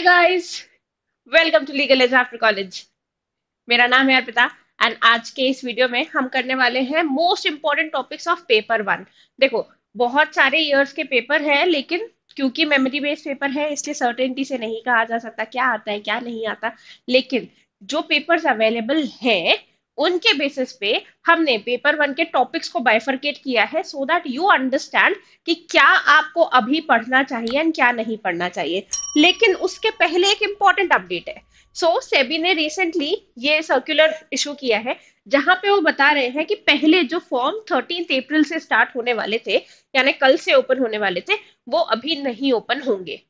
Hi guys welcome to legal edge after college मेरा नाम है अर्पिता एंड आज के इस वीडियो में हम करने वाले हैं most important topics of paper one देखो बहुत सारे ईयर्स के पेपर है लेकिन क्योंकि मेमोरी बेस्ड पेपर है इसलिए सर्टेनिटी से नहीं कहा जा सकता क्या आता है क्या नहीं आता लेकिन जो पेपर्स अवेलेबल हैं उनके बेसिस पे हमने पेपर वन के टॉपिक्स को बाइफरकेट किया है सो दैट यू अंडरस्टैंड कि क्या आपको अभी पढ़ना चाहिए एंड क्या नहीं पढ़ना चाहिए लेकिन उसके पहले एक इम्पॉर्टेंट अपडेट है सो so, सेबी ने रिसेंटली ये सर्कुलर इशू किया है जहां पे वो बता रहे हैं कि पहले जो फॉर्म थर्टीन अप्रैल से स्टार्ट होने वाले थे यानी कल से ओपन होने वाले थे वो अभी नहीं ओपन होंगे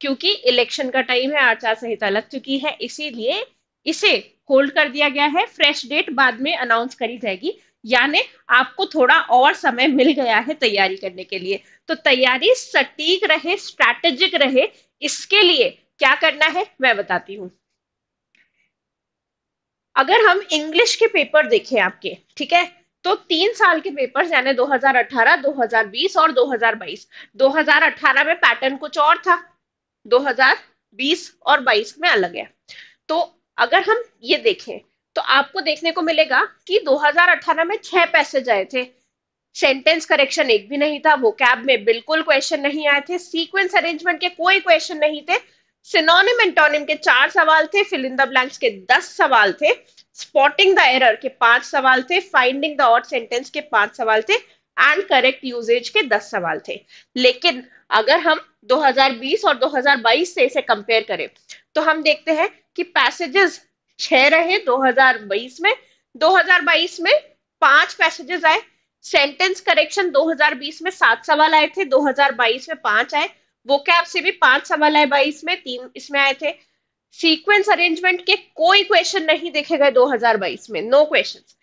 क्योंकि इलेक्शन का टाइम है आचार संहिता लग चुकी है इसीलिए इसे होल्ड कर दिया गया है फ्रेश डेट बाद में अनाउंस करी जाएगी यानी आपको थोड़ा और समय मिल गया है तैयारी करने के लिए तो तैयारी सटीक रहे स्ट्रैटेजिक रहे इसके लिए क्या करना है मैं बताती हूं अगर हम इंग्लिश के पेपर देखें आपके ठीक है तो तीन साल के पेपर्स यानी 2018, 2020 और 2022। 2018 में पैटर्न कुछ और था 2020 और 22 में अलग है तो अगर हम ये देखें तो आपको देखने को मिलेगा कि 2018 में छह पैसेज आए थे सेंटेंस करेक्शन एक भी नहीं था वो कैब में बिल्कुल क्वेश्चन नहीं आए थे सीक्वेंस अरेंजमेंट के कोई क्वेश्चन नहीं थे सिनोनिम एंटोनिम के चार सवाल थे फिलिंग द ब्लैंक्स के दस सवाल थे स्पॉटिंग द एरर के पांच सवाल थे फाइंडिंग द ऑड सेंटेंस के पांच सवाल थे एंड करेक्ट यूजेज के दस सवाल थे लेकिन अगर हम 2020 और 2022 से इसे कंपेयर करें तो हम देखते हैं कि पैसेजेस छह रहे 2022 में 2022 में पांच पैसेजेस आए सेंटेंस करेक्शन 2020 में सात सवाल आए थे 2022 में पांच आए वो क्या आपसे भी पांच सवाल आए 22 में तीन इसमें आए थे सीक्वेंस अरेंजमेंट के कोई क्वेश्चन नहीं देखे गए 2022 में नो क्वेश्चंस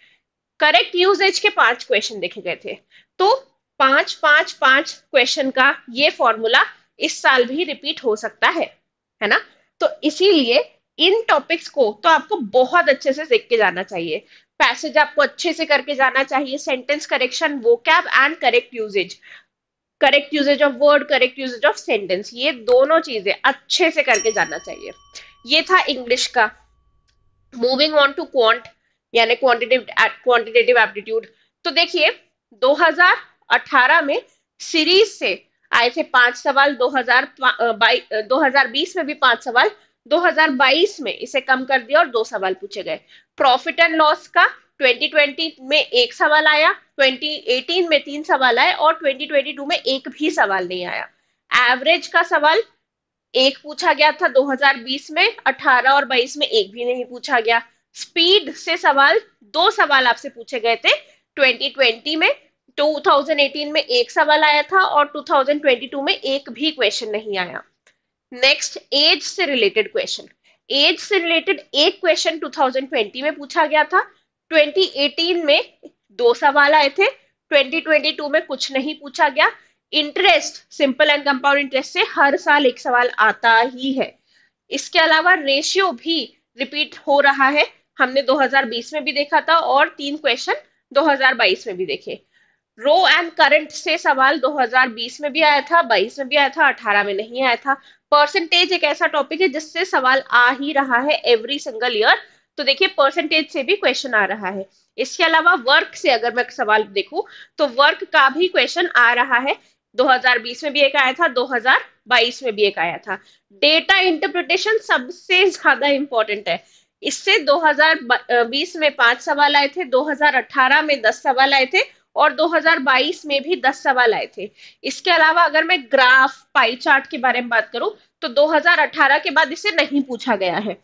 करेक्ट यूजेज के पांच क्वेश्चन देखे गए थे तो पांच पांच पांच क्वेश्चन का ये फॉर्मूला इस साल भी रिपीट हो सकता है है ना तो इसीलिए इन टॉपिक्स को तो आपको बहुत अच्छे से सीख के जाना चाहिए पैसेज आपको अच्छे से करके जाना चाहिए सेंटेंस करेक्शन वो कैब and correct usage correct usage of word correct usage of sentence ये दोनों चीजें अच्छे से करके जाना चाहिए ये था इंग्लिश का मूविंग ऑन टू क्वांट यानी क्वांटिटेटिव क्वांटिटेटिव एप्टीट्यूड तो देखिए 2018 में सीरीज से आए थे पांच सवाल दो हजार 2020 में भी पांच सवाल 2022 में इसे कम कर दिया और दो सवाल पूछे गए प्रॉफिट एंड लॉस का 2020 में एक सवाल आया 2018 में तीन सवाल आए और 2022 में एक भी सवाल नहीं आया एवरेज का सवाल एक पूछा गया था 2020 में 18 और 22 में एक भी नहीं पूछा गया स्पीड से सवाल दो सवाल आपसे पूछे गए थे 2020 में 2018 में एक सवाल आया था और 2022 में एक भी क्वेश्चन नहीं आया नेक्स्ट एज से रिलेटेड क्वेश्चन एज से रिलेटेड एक क्वेश्चन 2020 में पूछा गया था 2018 में दो सवाल आए थे 2022 में कुछ नहीं पूछा गया interest simple and compound interest से हर साल एक सवाल आता ही है इसके अलावा रेशियो भी रिपीट हो रहा है हमने 2020 में भी देखा था और तीन क्वेश्चन 2022 में भी देखे रो एंड करंट से सवाल 2020 में भी आया था 22 में भी आया था 18 में नहीं आया था परसेंटेज एक ऐसा टॉपिक है जिससे सवाल आ ही रहा है एवरी सिंगल ईयर तो देखिए परसेंटेज से भी क्वेश्चन आ रहा है इसके अलावा वर्क से अगर मैं सवाल देखूं तो वर्क का भी क्वेश्चन आ रहा है 2020 में भी एक आया था 2022 में भी एक आया था डेटा इंटरप्रिटेशन सबसे ज्यादा इंपॉर्टेंट है इससे 2020 में पांच सवाल आए थे 2018 में दस सवाल आए थे और 2022 में भी 10 सवाल आए थे इसके अलावा अगर मैं ग्राफ पाई चार्ट के बारे में बात करूं तो 2018 के बाद इसे नहीं पूछा गया है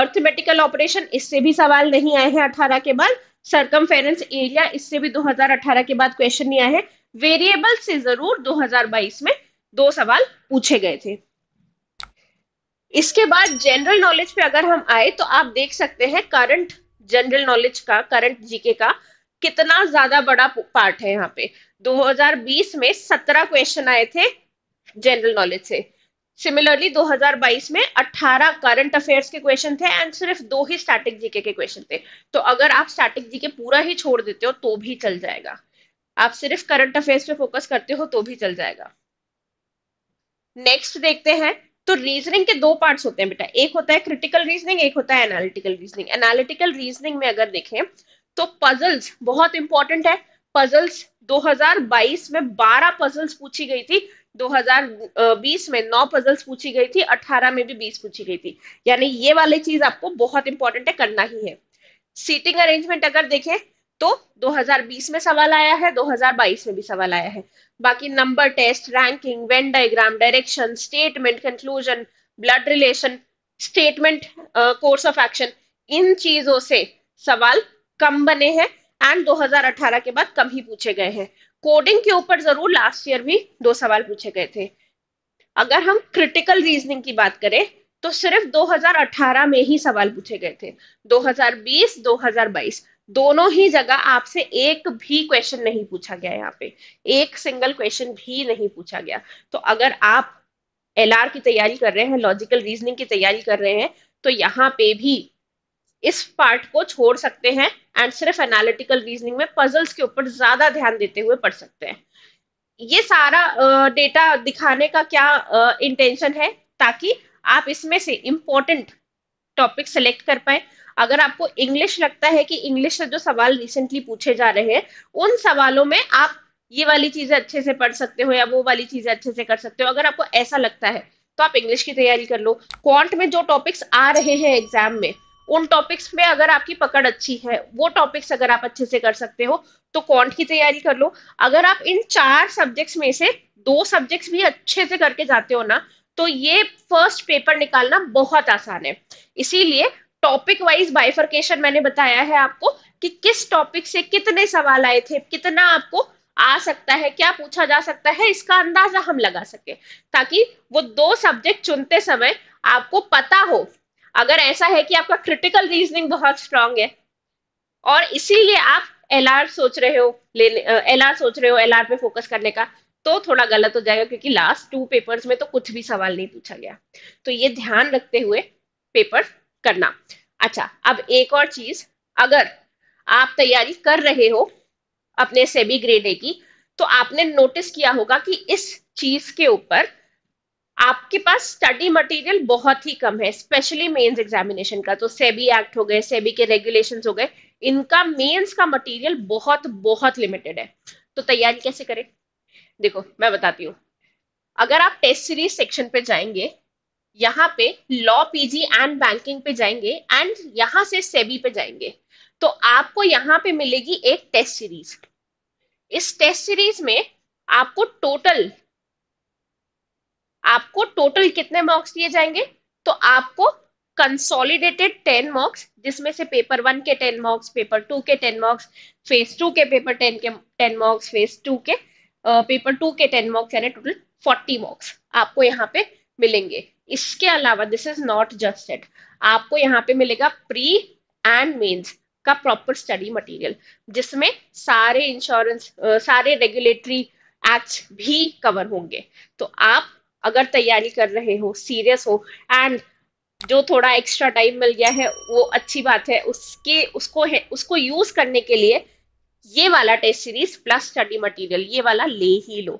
अर्थमेटिकल ऑपरेशन इससे भी सवाल नहीं आए हैं 18 के बाद सरकम एरिया इससे भी 2018 के बाद क्वेश्चन नहीं आए हैं वेरिएबल से जरूर 2022 में दो सवाल पूछे गए थे इसके बाद जनरल नॉलेज पे अगर हम आए तो आप देख सकते हैं करंट जनरल नॉलेज का करंट जीके का कितना ज्यादा बड़ा पार्ट है यहाँ पे 2020 में 17 क्वेश्चन आए थे जनरल नॉलेज से सिमिलरली 2022 में 18 करंट अफेयर्स के क्वेश्चन थे एंड सिर्फ दो ही स्टैटिक जीके के क्वेश्चन थे तो अगर आप स्टैटिक जीके पूरा ही छोड़ देते हो तो भी चल जाएगा आप सिर्फ करंट अफेयर्स पे फोकस करते हो तो भी चल जाएगा नेक्स्ट देखते हैं तो रीजनिंग के दो पार्ट्स होते हैं बेटा एक होता है क्रिटिकल रीजनिंग एक होता है एनालिटिकल रीजनिंग एनालिटिकल रीजनिंग में अगर देखें तो पजल्स बहुत इंपॉर्टेंट है पजल्स 2022 में 12 पजल्स पूछी गई थी 2020 में 9 पजल्स पूछी गई थी 18 में भी 20 पूछी गई थी यानी ये वाली चीज आपको बहुत इंपॉर्टेंट है करना ही है सीटिंग अरेंजमेंट अगर देखें तो 2020 में सवाल आया है 2022 में भी सवाल आया है बाकी number test ranking Venn diagram direction statement conclusion blood relation statement course of action इन चीजों से सवाल कम बने हैं एंड 2018 के बाद कम ही पूछे गए हैं कोडिंग के ऊपर जरूर लास्ट ईयर भी दो सवाल पूछे गए थे अगर हम क्रिटिकल रीजनिंग की बात करें तो सिर्फ 2018 में ही सवाल पूछे गए थे 2020 2022 दोनों ही जगह आपसे एक भी क्वेश्चन नहीं पूछा गया यहाँ पे एक सिंगल क्वेश्चन भी नहीं पूछा गया तो अगर आप एल की तैयारी कर रहे हैं लॉजिकल रीजनिंग की तैयारी कर रहे हैं तो यहाँ पे भी इस पार्ट को छोड़ सकते हैं एंड सिर्फ एनालिटिकल रीजनिंग में पजल्स के ऊपर ज्यादा ध्यान देते हुए पढ़ सकते हैं ये सारा डेटा uh, दिखाने का क्या इंटेंशन uh, है ताकि आप इसमें से इम्पोर्टेंट टॉपिक सेलेक्ट कर पाए अगर आपको इंग्लिश लगता है कि इंग्लिश से जो सवाल रिसेंटली पूछे जा रहे हैं उन सवालों में आप ये वाली चीजें अच्छे से पढ़ सकते हो या वो वाली चीजें अच्छे से कर सकते हो अगर आपको ऐसा लगता है तो आप इंग्लिश की तैयारी कर लो क्वांट में जो टॉपिक्स आ रहे हैं एग्जाम में उन टॉपिक्स में अगर आपकी पकड़ अच्छी है वो टॉपिक्स अगर आप अच्छे से कर सकते हो तो कॉन्ट की तैयारी कर लो अगर आप इन चार सब्जेक्ट्स में से दो सब्जेक्ट्स भी अच्छे से करके जाते हो ना तो ये फर्स्ट पेपर निकालना बहुत आसान है इसीलिए टॉपिक वाइज बाइफर्केशन मैंने बताया है आपको कि किस टॉपिक से कितने सवाल आए थे कितना आपको आ सकता है क्या पूछा जा सकता है इसका अंदाजा हम लगा सके ताकि वो दो सब्जेक्ट चुनते समय आपको पता हो अगर ऐसा है कि आपका क्रिटिकल रीजनिंग बहुत स्ट्रांग है और इसीलिए आप एल सोच रहे हो एल सोच रहे हो एल पे फोकस करने का तो थोड़ा गलत हो जाएगा क्योंकि लास्ट टू पेपर्स में तो कुछ भी सवाल नहीं पूछा गया तो ये ध्यान रखते हुए पेपर करना अच्छा अब एक और चीज अगर आप तैयारी कर रहे हो अपने सेबी ग्रेड ए की तो आपने नोटिस किया होगा कि इस चीज के ऊपर आपके पास स्टडी मटेरियल बहुत ही कम है स्पेशली मेंस एग्जामिनेशन का तो सेबी एक्ट हो गए सेबी के रेगुलेशन हो गए इनका मेंस का मटेरियल बहुत बहुत लिमिटेड है तो तैयारी कैसे करें देखो मैं बताती हूँ अगर आप टेस्ट सीरीज सेक्शन पे जाएंगे यहाँ पे लॉ पीजी एंड बैंकिंग पे जाएंगे एंड यहाँ से सेबी पे जाएंगे तो आपको यहाँ पे मिलेगी एक टेस्ट सीरीज इस टेस्ट सीरीज में आपको टोटल आपको टोटल कितने मार्क्स दिए जाएंगे तो आपको कंसोलिडेटेड टेन मार्क्स जिसमें से पेपर वन के टेन मार्क्स पेपर टू के टेन मार्क्स फेज टू के पेपर टेन के टेन मार्क्स फेज टू के पेपर टू के टेन मार्क्स यानी टोटल फोर्टी मार्क्स आपको यहाँ पे मिलेंगे इसके अलावा this is not just it आपको यहाँ पे मिलेगा प्री एंड मेन्स का प्रॉपर स्टडी मटेरियल जिसमें सारे इंश्योरेंस सारे रेगुलेटरी एक्ट भी कवर होंगे तो आप अगर तैयारी कर रहे हो सीरियस हो एंड जो थोड़ा एक्स्ट्रा टाइम मिल गया है वो अच्छी बात है उसके उसको है उसको यूज करने के लिए ये वाला test series plus study material ये वाला ले ही लो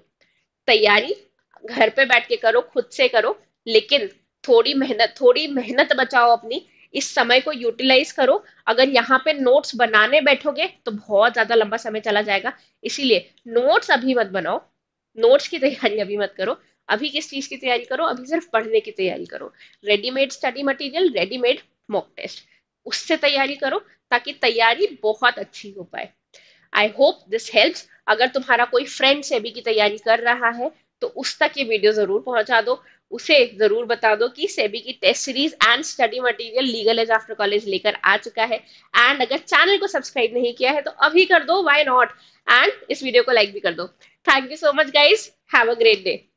तैयारी घर पे बैठ के करो खुद से करो लेकिन थोड़ी मेहनत थोड़ी मेहनत बचाओ अपनी इस समय को यूटिलाइज करो अगर यहाँ पे नोट्स बनाने बैठोगे तो बहुत ज्यादा लंबा समय चला जाएगा इसीलिए नोट्स अभी मत बनाओ नोट्स की तैयारी अभी मत करो अभी किस चीज की तैयारी करो अभी सिर्फ पढ़ने की तैयारी करो readymade study material readymade mock test उससे तैयारी करो ताकि तैयारी बहुत अच्छी हो पाए आई होप दिस हेल्प अगर तुम्हारा कोई फ्रेंड से भी की तैयारी कर रहा है तो उस तक ये वीडियो जरूर पहुंचा दो उसे जरूर बता दो कि सेबी की test series and study material legal edge after college लेकर आ चुका है एंड अगर चैनल को सब्सक्राइब नहीं किया है तो अभी कर दो वाई नॉट एंड इस वीडियो को लाइक भी कर दो thank you so much guys have a great day